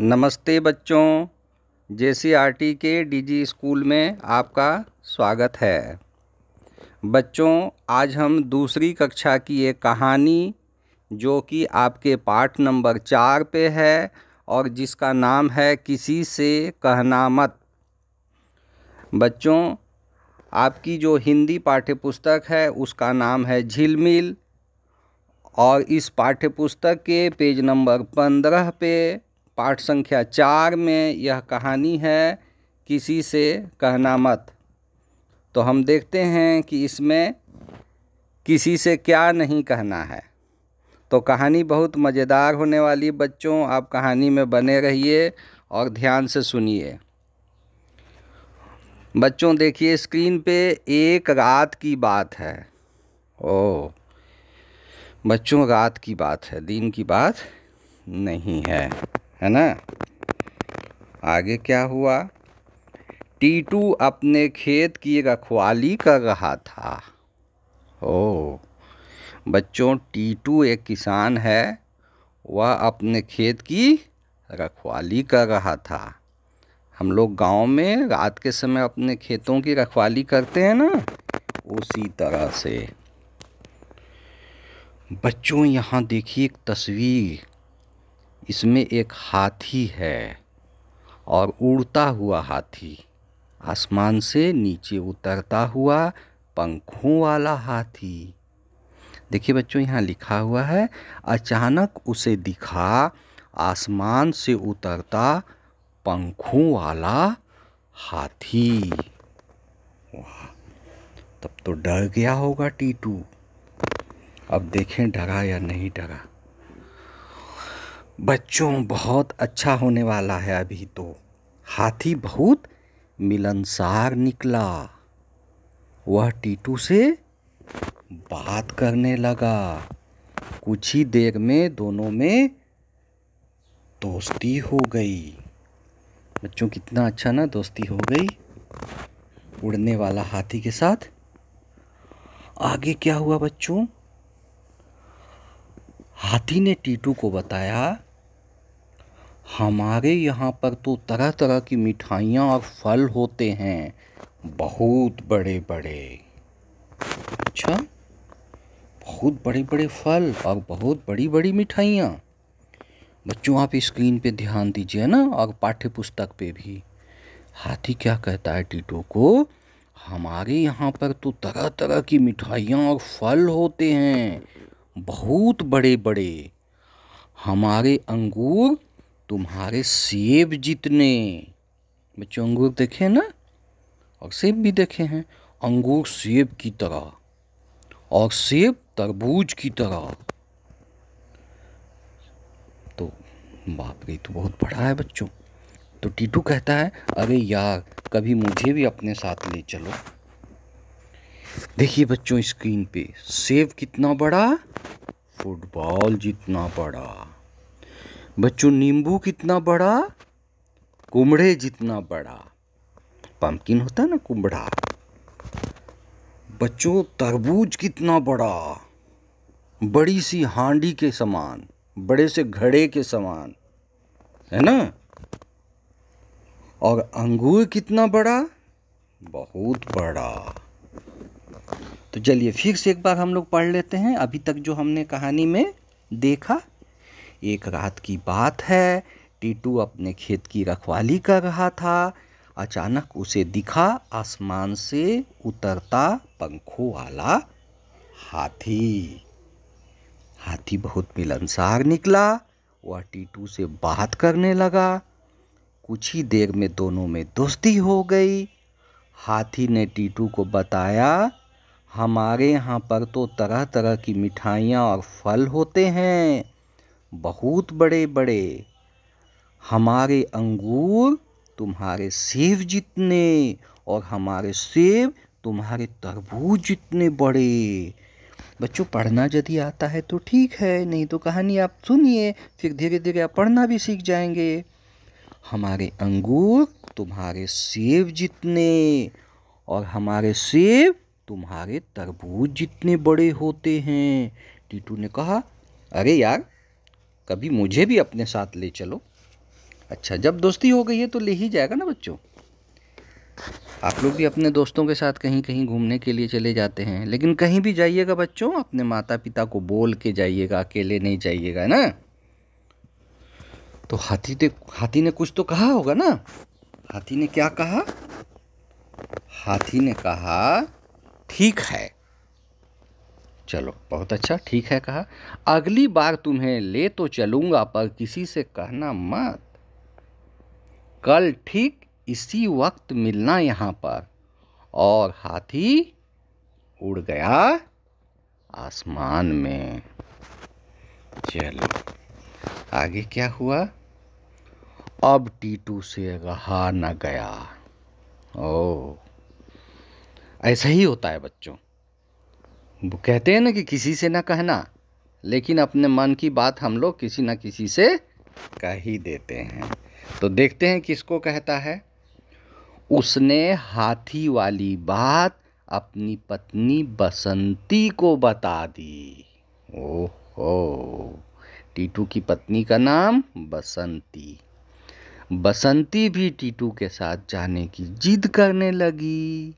नमस्ते बच्चों J C R T K D G school में आपका स्वागत है बच्चों आज हम दूसरी कक्षा की एक कहानी जो कि आपके पाठ नंबर चार पे है और जिसका नाम है किसी से कहना मत बच्चों आपकी जो हिंदी पाठ्य पुस्तक है उसका नाम है झिलमिल और इस पाठ्य पुस्तक के पेज नंबर पंद्रह पे पाठ संख्या चार में यह कहानी है किसी से कहना मत तो हम देखते हैं कि इसमें किसी से क्या नहीं कहना है तो कहानी बहुत मज़ेदार होने वाली बच्चों आप कहानी में बने रहिए और ध्यान से सुनिए बच्चों देखिए स्क्रीन पे एक रात की बात है ओ बच्चों रात की बात है दिन की बात नहीं है है ना आगे क्या हुआ टीटू अपने खेत की रखवाली कर रहा था ओ बच्चों टीटू एक किसान है वह अपने खेत की रखवाली कर रहा था हम लोग गांव में रात के समय अपने खेतों की रखवाली करते हैं ना उसी तरह से बच्चों यहाँ देखिए एक तस्वीर इसमें एक हाथी है और उड़ता हुआ हाथी आसमान से नीचे उतरता हुआ पंखों वाला हाथी देखिए बच्चों यहाँ लिखा हुआ है अचानक उसे दिखा आसमान से उतरता पंखों वाला हाथी वाह तब तो डर गया होगा टीटू अब देखें डरा या नहीं डरा बच्चों बहुत अच्छा होने वाला है अभी तो हाथी बहुत मिलनसार निकला वह टीटू से बात करने लगा कुछ ही देर में दोनों में दोस्ती हो गई बच्चों कितना अच्छा ना दोस्ती हो गई उड़ने वाला हाथी के साथ आगे क्या हुआ बच्चों हाथी ने टीटू को बताया हमारे यहाँ पर तो तरह तरह की मिठाइयाँ और फल होते हैं बहुत बड़े बड़े अच्छा बहुत बड़े बड़े फल और बहुत बड़ी बड़ी मिठाइयाँ बच्चों आप स्क्रीन पे ध्यान दीजिए ना और पाठ्य पुस्तक पे भी हाथी क्या कहता है टीटो को हमारे यहाँ पर तो तरह तरह की मिठाइयाँ और फल होते हैं बहुत बड़े बड़े हमारे अंगूर तुम्हारे सेब जितने बच्चों अंगूर देखे ना और सेब भी देखे हैं अंगूर सेब की तरह और सेब तरबूज की तरह तो बाप रे तो बहुत बड़ा है बच्चों तो टीटू कहता है अरे यार कभी मुझे भी अपने साथ ले चलो देखिए बच्चों स्क्रीन पे सेब कितना बड़ा फुटबॉल जितना बड़ा बच्चों नींबू कितना बड़ा कुमड़े जितना बड़ा पम्पकिन होता है ना कुमड़ा बच्चों तरबूज कितना बड़ा बड़ी सी हांडी के समान बड़े से घड़े के समान है ना और अंगूर कितना बड़ा बहुत बड़ा तो चलिए फिर से एक बार हम लोग पढ़ लेते हैं अभी तक जो हमने कहानी में देखा एक रात की बात है टीटू अपने खेत की रखवाली कर रहा था अचानक उसे दिखा आसमान से उतरता पंखों वाला हाथी हाथी बहुत मिलनसार निकला वह टीटू से बात करने लगा कुछ ही देर में दोनों में दोस्ती हो गई हाथी ने टीटू को बताया हमारे यहाँ पर तो तरह तरह की मिठाइयाँ और फल होते हैं बहुत बड़े बड़े हमारे अंगूर तुम्हारे सेब जितने और हमारे सेब तुम्हारे तरबूज जितने बड़े बच्चों पढ़ना यदि आता है तो ठीक है नहीं तो कहानी आप सुनिए फिर धीरे धीरे आप पढ़ना भी सीख जाएंगे हमारे अंगूर तुम्हारे सेब जितने और हमारे सेब तुम्हारे तरबूज जितने बड़े होते हैं टीटू ने कहा अरे यार कभी मुझे भी अपने साथ ले चलो अच्छा जब दोस्ती हो गई है तो ले ही जाएगा ना बच्चों आप लोग भी अपने दोस्तों के साथ कहीं कहीं घूमने के लिए चले जाते हैं लेकिन कहीं भी जाइएगा बच्चों अपने माता पिता को बोल के जाइएगा अकेले नहीं जाइएगा ना तो हाथी ने हाथी ने कुछ तो कहा होगा ना हाथी ने क्या कहा हाथी ने कहा ठीक है चलो बहुत अच्छा ठीक है कहा अगली बार तुम्हें ले तो चलूंगा पर किसी से कहना मत कल ठीक इसी वक्त मिलना यहाँ पर और हाथी उड़ गया आसमान में चलो आगे क्या हुआ अब टीटू से रहा न गया ओ ऐसा ही होता है बच्चों वो कहते हैं ना कि किसी से ना कहना लेकिन अपने मन की बात हम लोग किसी ना किसी से कह ही देते हैं तो देखते हैं किसको कहता है उसने हाथी वाली बात अपनी पत्नी बसंती को बता दी ओहो टीटू की पत्नी का नाम बसंती बसंती भी टीटू के साथ जाने की जिद करने लगी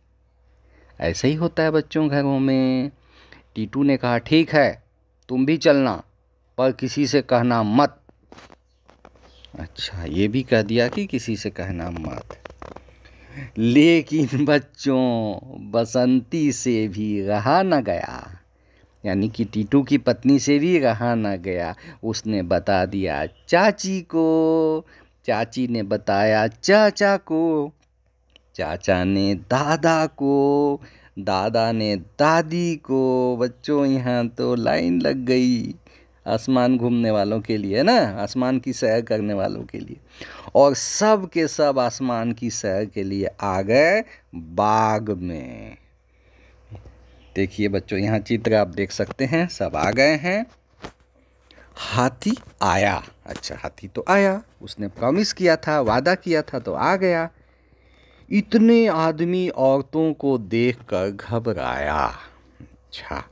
ऐसे ही होता है बच्चों घरों में टीटू ने कहा ठीक है तुम भी चलना पर किसी से कहना मत अच्छा ये भी कह दिया कि किसी से कहना मत लेकिन बच्चों बसंती से भी रहा न गया यानी कि टीटू की पत्नी से भी रहा न गया उसने बता दिया चाची को चाची ने बताया चाचा को चाचा ने दादा को दादा ने दादी को बच्चों यहाँ तो लाइन लग गई आसमान घूमने वालों के लिए ना आसमान की सैर करने वालों के लिए और सब के सब आसमान की सैर के लिए आ गए बाग में देखिए बच्चों यहाँ चित्र आप देख सकते हैं सब आ गए हैं हाथी आया अच्छा हाथी तो आया उसने प्रॉमिस किया था वादा किया था तो आ गया इतने आदमी औरतों को देखकर घबराया अच्छा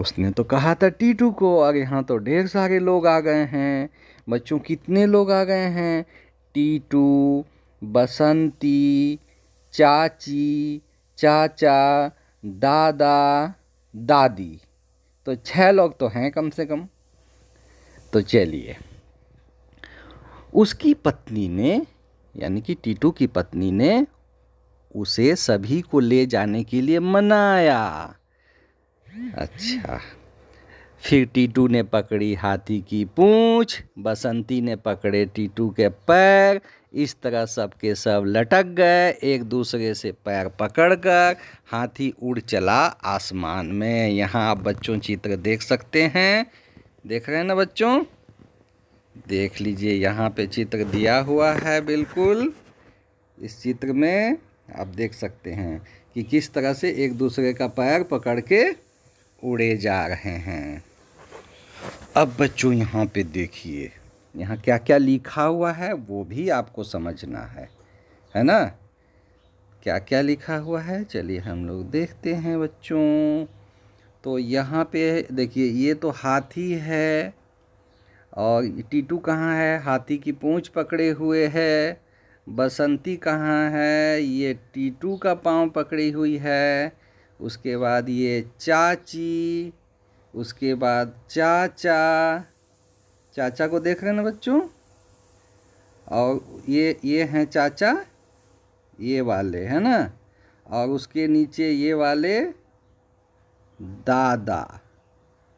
उसने तो कहा था टीटू को और यहाँ तो ढेर सारे लोग आ गए हैं बच्चों कितने लोग आ गए हैं टीटू बसंती चाची चाचा दादा दादी तो छः लोग तो हैं कम से कम तो चलिए उसकी पत्नी ने यानी कि टीटू की पत्नी ने उसे सभी को ले जाने के लिए मनाया अच्छा फिर टीटू ने पकड़ी हाथी की पूंछ बसंती ने पकड़े टीटू के पैर इस तरह सबके सब लटक गए एक दूसरे से पैर पकड़कर हाथी उड़ चला आसमान में यहाँ आप बच्चों चित्र देख सकते हैं देख रहे हैं ना बच्चों देख लीजिए यहाँ पे चित्र दिया हुआ है बिल्कुल इस चित्र में आप देख सकते हैं कि किस तरह से एक दूसरे का पैर पकड़ के उड़े जा रहे हैं अब बच्चों यहाँ पे देखिए यहाँ क्या क्या लिखा हुआ है वो भी आपको समझना है है ना क्या क्या लिखा हुआ है चलिए हम लोग देखते हैं बच्चों तो यहाँ पे देखिए ये तो हाथी है और टीटू कहाँ है हाथी की पूँछ पकड़े हुए है बसंती कहाँ है ये टीटू का पाँव पकड़ी हुई है उसके बाद ये चाची उसके बाद चाचा चाचा को देख रहे हैं ना बच्चों और ये ये हैं चाचा ये वाले है ना और उसके नीचे ये वाले दादा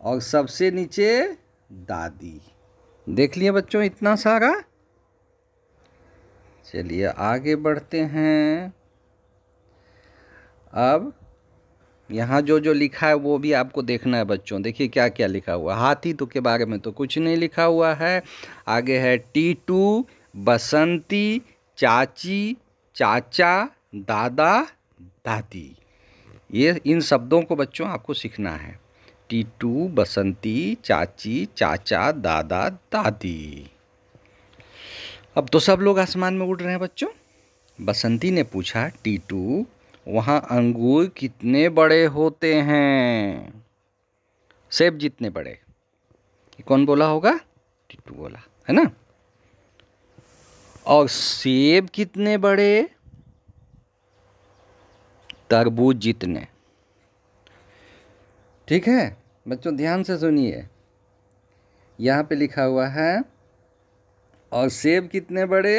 और सबसे नीचे दादी देख लिए बच्चों इतना सारा चलिए आगे बढ़ते हैं अब यहाँ जो जो लिखा है वो भी आपको देखना है बच्चों देखिए क्या क्या लिखा हुआ हाथी तो के बारे में तो कुछ नहीं लिखा हुआ है आगे है टीटू बसंती चाची चाचा दादा दादी ये इन शब्दों को बच्चों आपको सीखना है टीटू बसंती चाची चाचा दादा दादी अब तो सब लोग आसमान में उड़ रहे हैं बच्चों बसंती ने पूछा टीटू वहाँ अंगूर कितने बड़े होते हैं सेब जितने बड़े कौन बोला होगा टीटू बोला है ना और सेब कितने बड़े तरबूज जितने ठीक है बच्चों ध्यान से सुनिए यहाँ पे लिखा हुआ है और सेब कितने बड़े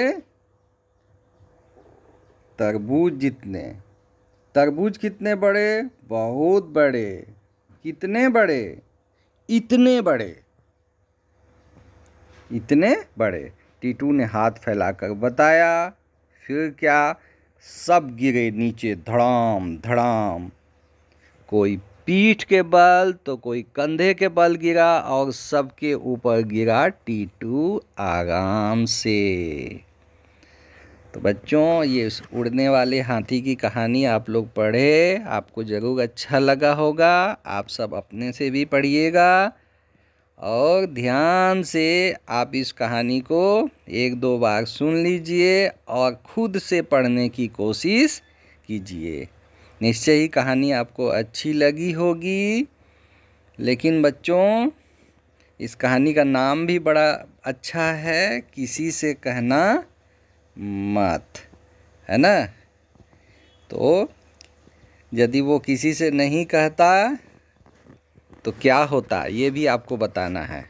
तरबूज जितने तरबूज कितने बड़े बहुत बड़े कितने बड़े इतने बड़े इतने बड़े टीटू ने हाथ फैलाकर बताया फिर क्या सब गिरे नीचे धड़ाम धड़ाम कोई पीठ के बल तो कोई कंधे के बल गिरा और सबके ऊपर गिरा टीटू आराम से तो बच्चों ये उड़ने वाले हाथी की कहानी आप लोग पढ़े आपको ज़रूर अच्छा लगा होगा आप सब अपने से भी पढ़िएगा और ध्यान से आप इस कहानी को एक दो बार सुन लीजिए और खुद से पढ़ने की कोशिश कीजिए निश्चय ही कहानी आपको अच्छी लगी होगी लेकिन बच्चों इस कहानी का नाम भी बड़ा अच्छा है किसी से कहना मत है ना तो यदि वो किसी से नहीं कहता तो क्या होता ये भी आपको बताना है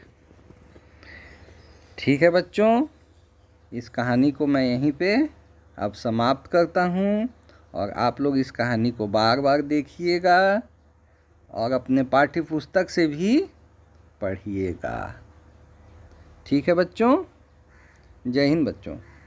ठीक है बच्चों इस कहानी को मैं यहीं पे अब समाप्त करता हूँ और आप लोग इस कहानी को बार बार देखिएगा और अपने पाठ्य पुस्तक से भी पढ़िएगा ठीक है बच्चों जय हिंद बच्चों